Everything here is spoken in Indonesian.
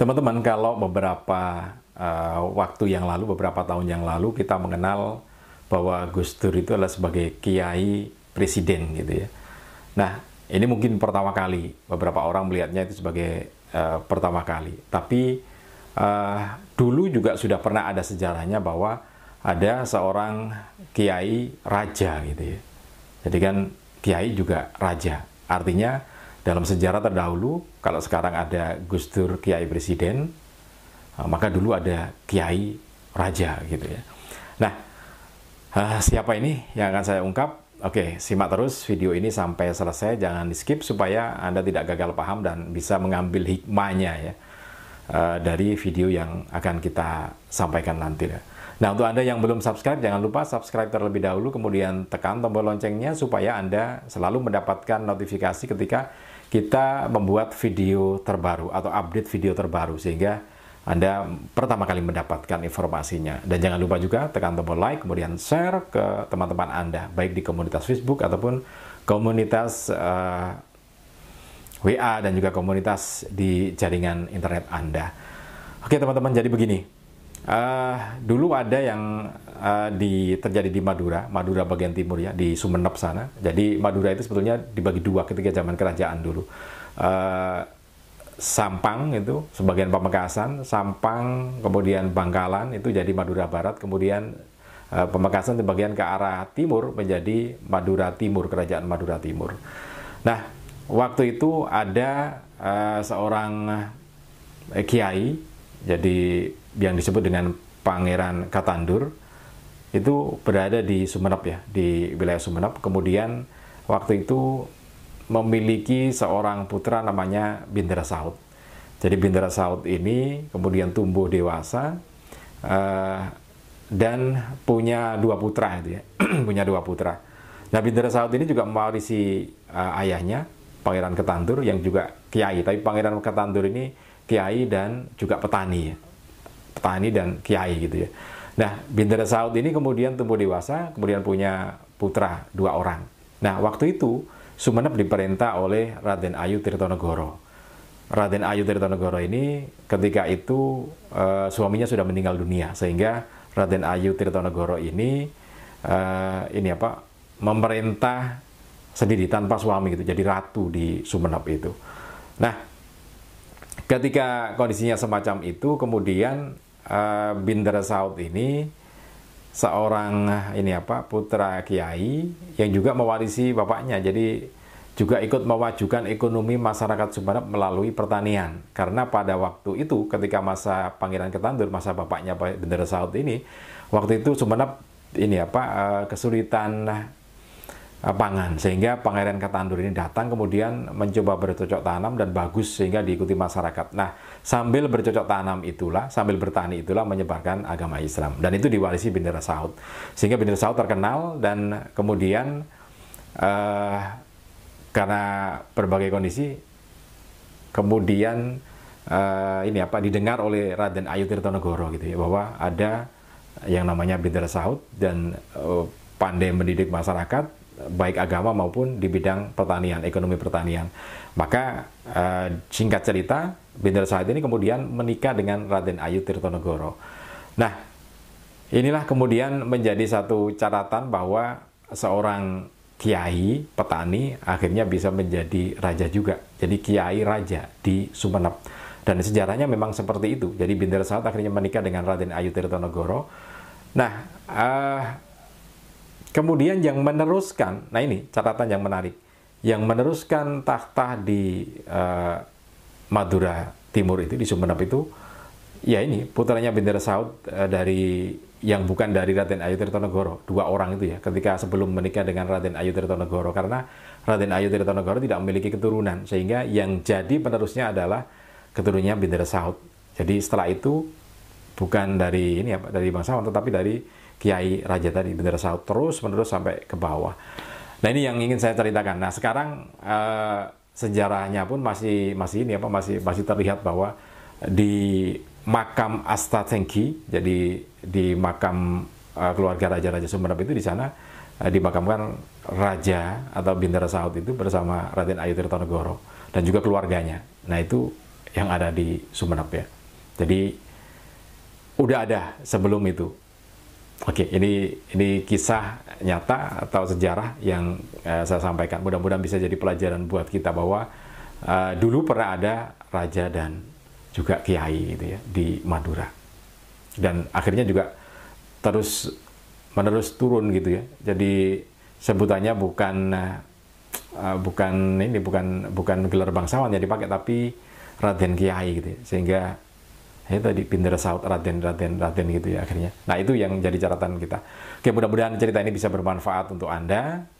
Teman-teman, kalau beberapa uh, waktu yang lalu, beberapa tahun yang lalu, kita mengenal bahwa Gus Dur itu adalah sebagai kiai presiden gitu ya. Nah, ini mungkin pertama kali beberapa orang melihatnya itu sebagai uh, pertama kali. Tapi uh, dulu juga sudah pernah ada sejarahnya bahwa ada seorang kiai raja gitu ya. Jadi kan kiai juga raja. Artinya dalam sejarah terdahulu, kalau sekarang ada Gus Dur Kiai Presiden, eh, maka dulu ada Kiai Raja gitu ya. Nah, eh, siapa ini yang akan saya ungkap? Oke, simak terus video ini sampai selesai, jangan di skip supaya Anda tidak gagal paham dan bisa mengambil hikmahnya ya eh, dari video yang akan kita sampaikan nanti. Ya. Nah, untuk Anda yang belum subscribe, jangan lupa subscribe terlebih dahulu, kemudian tekan tombol loncengnya supaya Anda selalu mendapatkan notifikasi ketika kita membuat video terbaru atau update video terbaru, sehingga Anda pertama kali mendapatkan informasinya. Dan jangan lupa juga tekan tombol like, kemudian share ke teman-teman Anda, baik di komunitas Facebook ataupun komunitas uh, eh, WA dan juga komunitas di jaringan internet Anda. Oke teman-teman, jadi begini Uh, dulu ada yang uh, di, terjadi di Madura, Madura bagian timur ya, di Sumenep sana. Jadi Madura itu sebetulnya dibagi dua ketika zaman kerajaan dulu. Uh, Sampang itu sebagian Pamekasan, Sampang kemudian Bangkalan itu jadi Madura Barat, kemudian uh, Pamekasan di ke arah timur menjadi Madura Timur, kerajaan Madura Timur. Nah, waktu itu ada uh, seorang kiai jadi yang disebut dengan Pangeran Katandur itu berada di Sumenep ya, di wilayah Sumenep. Kemudian waktu itu memiliki seorang putra namanya Bindra Saud. Jadi Bindra Saud ini kemudian tumbuh dewasa uh, dan punya dua putra gitu ya, punya dua putra. Nah Bindra Saud ini juga mewarisi uh, ayahnya Pangeran Ketandur yang juga kiai, tapi Pangeran Ketandur ini kiai dan juga petani, ya. petani dan kiai gitu ya. Nah, Bintara Saud ini kemudian tumbuh dewasa, kemudian punya putra dua orang. Nah, waktu itu Sumenep diperintah oleh Raden Ayu Tirtonegoro. Raden Ayu Tirtonegoro ini ketika itu e, suaminya sudah meninggal dunia, sehingga Raden Ayu Tirtonegoro ini e, ini apa memerintah sendiri tanpa suami gitu, jadi ratu di Sumenep itu. Nah, ketika kondisinya semacam itu kemudian uh, Binder Saud ini seorang ini apa putra kiai yang juga mewarisi bapaknya jadi juga ikut mewajukan ekonomi masyarakat Sumeneb melalui pertanian karena pada waktu itu ketika masa Pangeran Ketandur masa bapaknya Bendera Saud ini waktu itu Sumeneb ini apa eh, kesulitan Eh, pangan sehingga Pangeran Katandur ini datang kemudian mencoba bercocok tanam dan bagus sehingga diikuti masyarakat. Nah, sambil bercocok tanam itulah, sambil bertani itulah menyebarkan agama Islam dan itu diwarisi Bendera Saud. Sehingga Bendera Saud terkenal dan kemudian eh, karena berbagai kondisi kemudian eh, ini apa didengar oleh Raden Ayu Tirtonegoro gitu ya bahwa ada yang namanya Bendera Saud dan eh, pandai mendidik masyarakat baik agama maupun di bidang pertanian, ekonomi pertanian. Maka eh, singkat cerita, Binder Sahid ini kemudian menikah dengan Raden Ayu Tirtonegoro. Nah, inilah kemudian menjadi satu catatan bahwa seorang kiai petani akhirnya bisa menjadi raja juga. Jadi kiai raja di Sumenep. Dan sejarahnya memang seperti itu. Jadi Binder saat akhirnya menikah dengan Raden Ayu Tirtonegoro. Nah, uh, Kemudian yang meneruskan, nah ini catatan yang menarik, yang meneruskan tahta di uh, Madura Timur itu di sumenep itu, ya ini putranya Bintara Saud uh, dari yang bukan dari Raden Ayu Tirtonegoro, dua orang itu ya, ketika sebelum menikah dengan Raden Ayu Tirtonegoro, karena Raden Ayu Tirtonegoro tidak memiliki keturunan, sehingga yang jadi penerusnya adalah keturunannya Bintara Saud. Jadi setelah itu bukan dari ini ya, dari Bangsawan, tetapi dari Kiai Raja tadi bendera sahut terus menerus sampai ke bawah. Nah ini yang ingin saya ceritakan. Nah sekarang eh, sejarahnya pun masih masih ini apa masih masih terlihat bahwa di makam Asta Tengki, jadi di makam eh, keluarga Raja Raja Sumenep itu di sana eh, dimakamkan Raja atau Bintara Saud itu bersama Raden Ayu Tirtonegoro dan juga keluarganya. Nah itu yang ada di Sumenep ya. Jadi udah ada sebelum itu Oke, ini ini kisah nyata atau sejarah yang uh, saya sampaikan. Mudah-mudahan bisa jadi pelajaran buat kita bahwa uh, dulu pernah ada raja dan juga kiai gitu ya di Madura. Dan akhirnya juga terus menerus turun gitu ya. Jadi sebutannya bukan uh, bukan ini bukan bukan gelar bangsawan yang dipakai tapi Raden Kiai gitu ya. sehingga ya tadi Pindra saut Raden Raden Raden gitu ya akhirnya. Nah itu yang jadi catatan kita. Oke mudah-mudahan cerita ini bisa bermanfaat untuk anda.